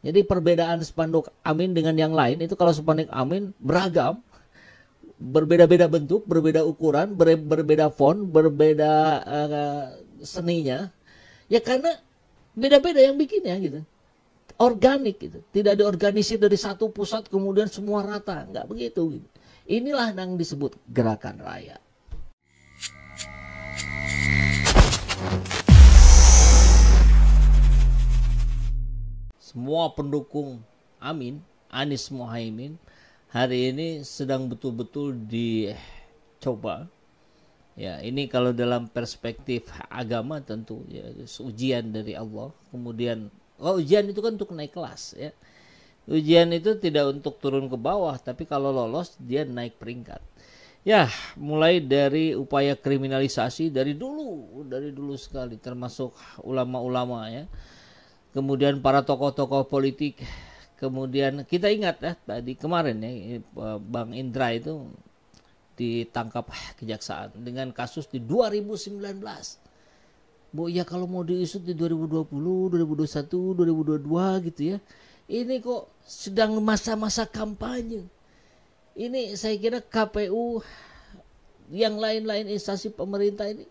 Jadi perbedaan spanduk amin dengan yang lain itu kalau spanduk amin beragam, berbeda-beda bentuk, berbeda ukuran, ber berbeda font, berbeda uh, seninya. Ya karena beda-beda yang bikin ya gitu. Organik gitu. Tidak diorganisir dari satu pusat kemudian semua rata, nggak begitu gitu. Inilah yang disebut gerakan rakyat. semua pendukung Amin, Anies Mohaimin hari ini sedang betul-betul dicoba. Ya, ini kalau dalam perspektif agama tentu ya ujian dari Allah. Kemudian oh, ujian itu kan untuk naik kelas ya. Ujian itu tidak untuk turun ke bawah, tapi kalau lolos dia naik peringkat. Ya, mulai dari upaya kriminalisasi dari dulu, dari dulu sekali termasuk ulama-ulama ya kemudian para tokoh-tokoh politik, kemudian kita ingat ya tadi kemarin ya eh, Bang Indra itu ditangkap kejaksaan dengan kasus di 2019. Bu ya kalau mau diusut di 2020, 2021, 2022 gitu ya. Ini kok sedang masa-masa kampanye. Ini saya kira KPU yang lain-lain instansi pemerintah ini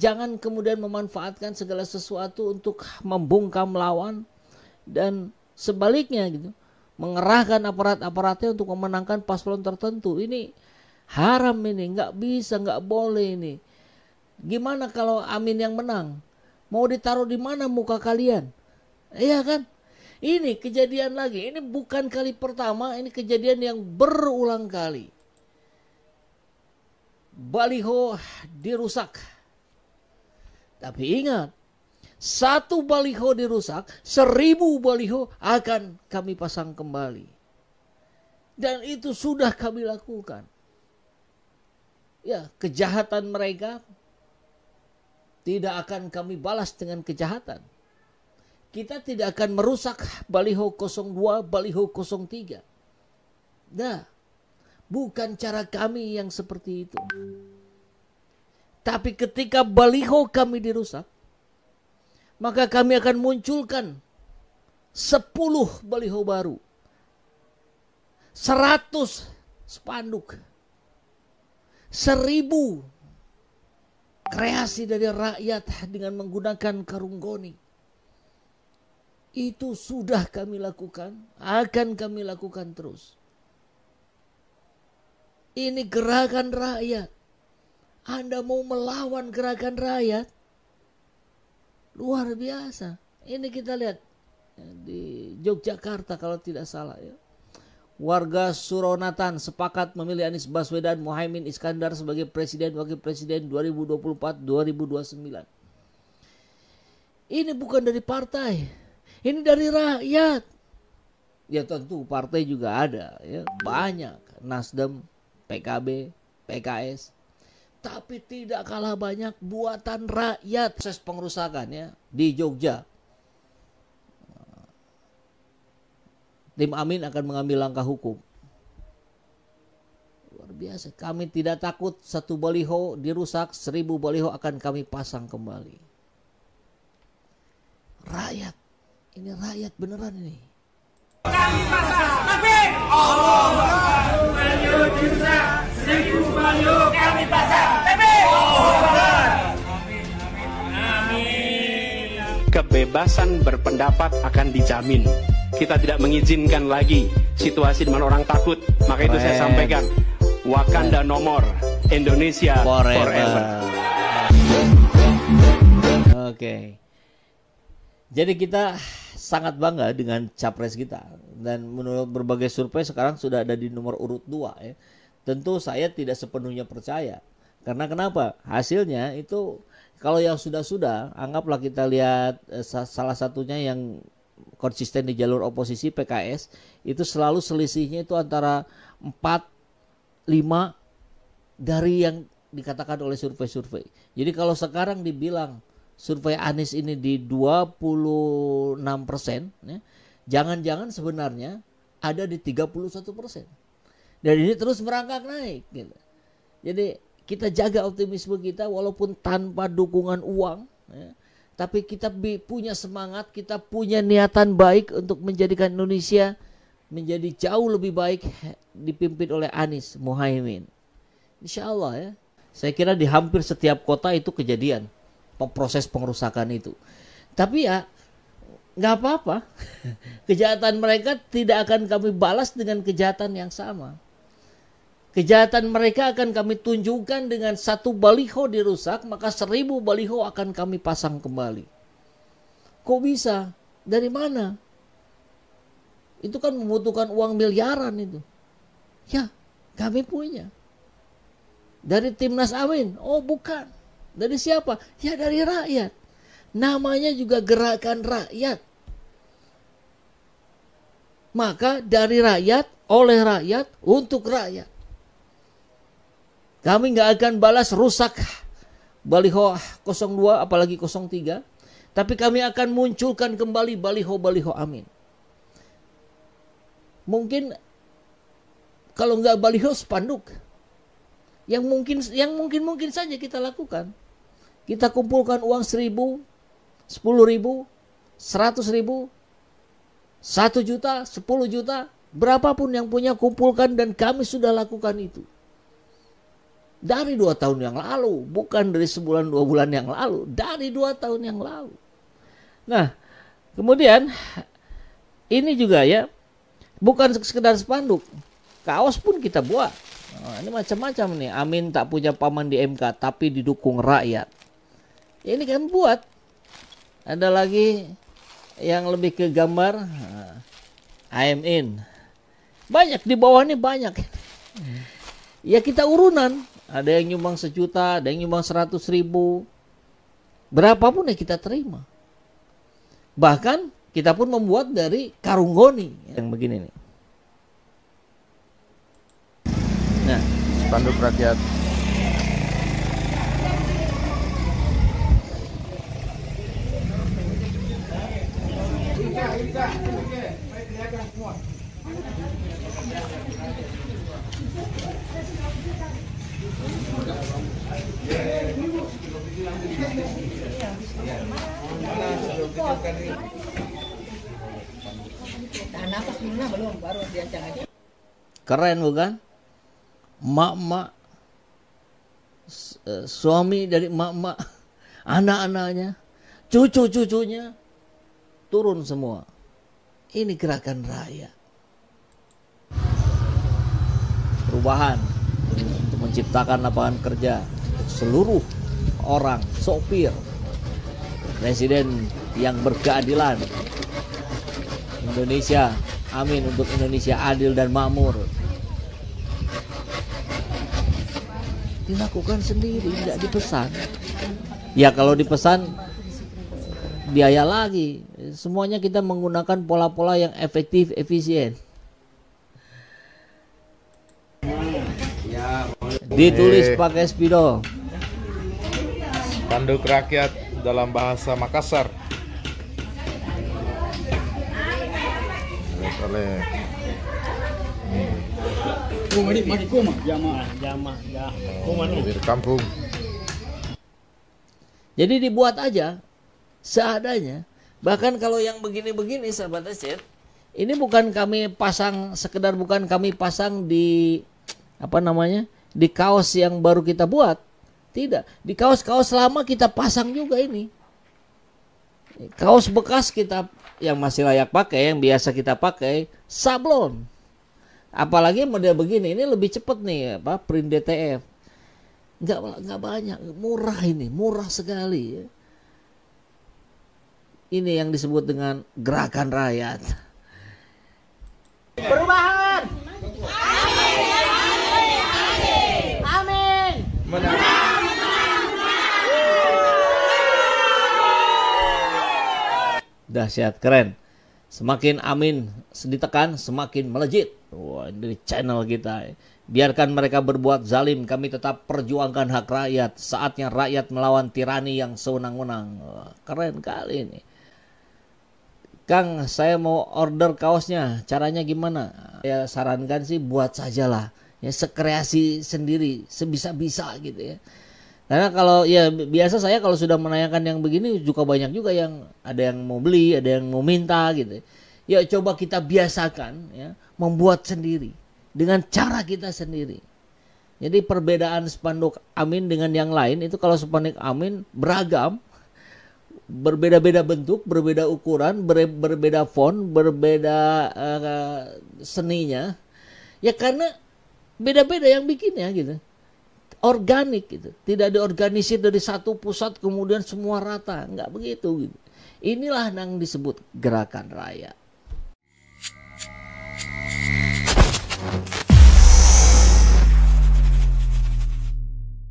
jangan kemudian memanfaatkan segala sesuatu untuk membungkam lawan dan sebaliknya gitu mengerahkan aparat-aparatnya untuk memenangkan paslon tertentu ini haram ini nggak bisa nggak boleh ini gimana kalau Amin yang menang mau ditaruh di mana muka kalian iya kan ini kejadian lagi ini bukan kali pertama ini kejadian yang berulang kali baliho dirusak. Tapi ingat, satu baliho dirusak, seribu baliho akan kami pasang kembali. Dan itu sudah kami lakukan. Ya, kejahatan mereka tidak akan kami balas dengan kejahatan. Kita tidak akan merusak baliho 02, baliho 03. Nah, Bukan cara kami yang seperti itu. Tapi ketika baliho kami dirusak, maka kami akan munculkan sepuluh baliho baru. seratus spanduk. seribu kreasi dari rakyat dengan menggunakan karung goni. Itu sudah kami lakukan, akan kami lakukan terus. Ini gerakan rakyat. Anda mau melawan gerakan rakyat? Luar biasa. Ini kita lihat di Yogyakarta kalau tidak salah ya. Warga Suronatan sepakat memilih Anies Baswedan Mohaimin Iskandar sebagai presiden wakil presiden 2024-2029. Ini bukan dari partai, ini dari rakyat. Ya tentu partai juga ada ya, banyak. Nasdem PKB, PKS, tapi tidak kalah banyak buatan rakyat proses pengerusakan ya di Jogja. Tim Amin akan mengambil langkah hukum. Luar biasa. Kami tidak takut satu baliho dirusak, seribu baliho akan kami pasang kembali. Rakyat. Ini rakyat beneran ini. Kami pasang. Kebebasan berpendapat akan dijamin. Kita tidak mengizinkan lagi situasi di mana orang takut. Maka itu saya sampaikan. Wakanda nomor Indonesia forever. forever. Oke. Okay. Jadi kita sangat bangga dengan capres kita dan menurut berbagai survei sekarang sudah ada di nomor urut dua ya. Tentu saya tidak sepenuhnya percaya karena kenapa hasilnya itu kalau yang sudah-sudah anggaplah kita lihat eh, salah satunya yang konsisten di jalur oposisi PKS itu selalu selisihnya itu antara empat lima dari yang dikatakan oleh survei-survei. Jadi kalau sekarang dibilang survei Anies ini di 26 persen, ya, jangan-jangan sebenarnya ada di 31 persen. Dan ini terus merangkak naik. Gitu. Jadi kita jaga optimisme kita walaupun tanpa dukungan uang, ya, tapi kita punya semangat, kita punya niatan baik untuk menjadikan Indonesia menjadi jauh lebih baik dipimpin oleh Anies Muhaimin. Insya Allah ya. Saya kira di hampir setiap kota itu kejadian proses pengerusakan itu. Tapi ya nggak apa-apa. Kejahatan mereka tidak akan kami balas dengan kejahatan yang sama. Kejahatan mereka akan kami tunjukkan dengan satu baliho dirusak, maka seribu baliho akan kami pasang kembali. Kok bisa? Dari mana? Itu kan membutuhkan uang miliaran itu. Ya, kami punya. Dari timnas Amin? Oh, bukan. Dari siapa? Ya dari rakyat. Namanya juga gerakan rakyat. Maka dari rakyat, oleh rakyat, untuk rakyat. Kami nggak akan balas rusak baliho 02 apalagi 03. Tapi kami akan munculkan kembali baliho-baliho amin. Mungkin kalau nggak baliho spanduk yang mungkin yang mungkin mungkin saja kita lakukan kita kumpulkan uang seribu, sepuluh ribu, seratus ribu, satu juta, sepuluh juta, berapapun yang punya kumpulkan dan kami sudah lakukan itu. Dari dua tahun yang lalu, bukan dari sebulan dua bulan yang lalu, dari dua tahun yang lalu. Nah, kemudian ini juga ya, bukan sekedar spanduk, kaos pun kita buat. Nah, ini macam-macam nih. Amin tak punya paman di MK tapi didukung rakyat. Ya, ini kan buat ada lagi yang lebih ke gambar nah, I'm in banyak di bawah ini banyak hmm. ya kita urunan ada yang nyumbang sejuta ada yang nyumbang seratus ribu berapapun ya kita terima bahkan kita pun membuat dari karung goni yang begini nih nah spanduk rakyat Keren bukan? Mak-mak eh, suami dari mak-mak anak-anaknya, cucu-cucunya turun semua. Ini gerakan raya. Perubahan untuk menciptakan lapangan kerja seluruh orang, sopir, presiden yang berkeadilan. Indonesia, amin untuk Indonesia adil dan makmur. Dilakukan sendiri, tidak dipesan. Ya kalau dipesan biaya lagi. Semuanya kita menggunakan pola-pola yang efektif, efisien. Ya, Ditulis eh. pakai spidol. Tanduk rakyat dalam bahasa Makassar. Oh, Jadi dibuat aja seadanya. Bahkan kalau yang begini-begini sahabat Aceh, ini bukan kami pasang sekedar bukan kami pasang di apa namanya? di kaos yang baru kita buat. Tidak, di kaos-kaos lama kita pasang juga ini. Kaos bekas kita yang masih layak pakai, yang biasa kita pakai, sablon. Apalagi model begini, ini lebih cepat nih, apa print DTF. Nggak, nggak banyak, murah ini, murah sekali. Ya ini yang disebut dengan gerakan rakyat. Perubahan. Amin. Amin. Amin. Amin. Dah Dahsyat, keren. Semakin amin ditekan, semakin melejit. Wah, dari channel kita. Biarkan mereka berbuat zalim, kami tetap perjuangkan hak rakyat. Saatnya rakyat melawan tirani yang sewenang-wenang. Keren kali ini. Kang, saya mau order kaosnya. Caranya gimana? Ya sarankan sih buat sajalah. Ya sekreasi sendiri, sebisa-bisa gitu ya. Karena kalau ya biasa saya kalau sudah menanyakan yang begini juga banyak juga yang ada yang mau beli, ada yang mau minta gitu. Ya coba kita biasakan ya membuat sendiri dengan cara kita sendiri. Jadi perbedaan spanduk amin dengan yang lain itu kalau spanduk amin beragam, berbeda-beda bentuk, berbeda ukuran, ber, berbeda font, berbeda uh, seninya. Ya karena beda-beda yang bikinnya gitu. Organik gitu. Tidak diorganisir dari satu pusat kemudian semua rata, Enggak begitu gitu. Inilah yang disebut gerakan rakyat.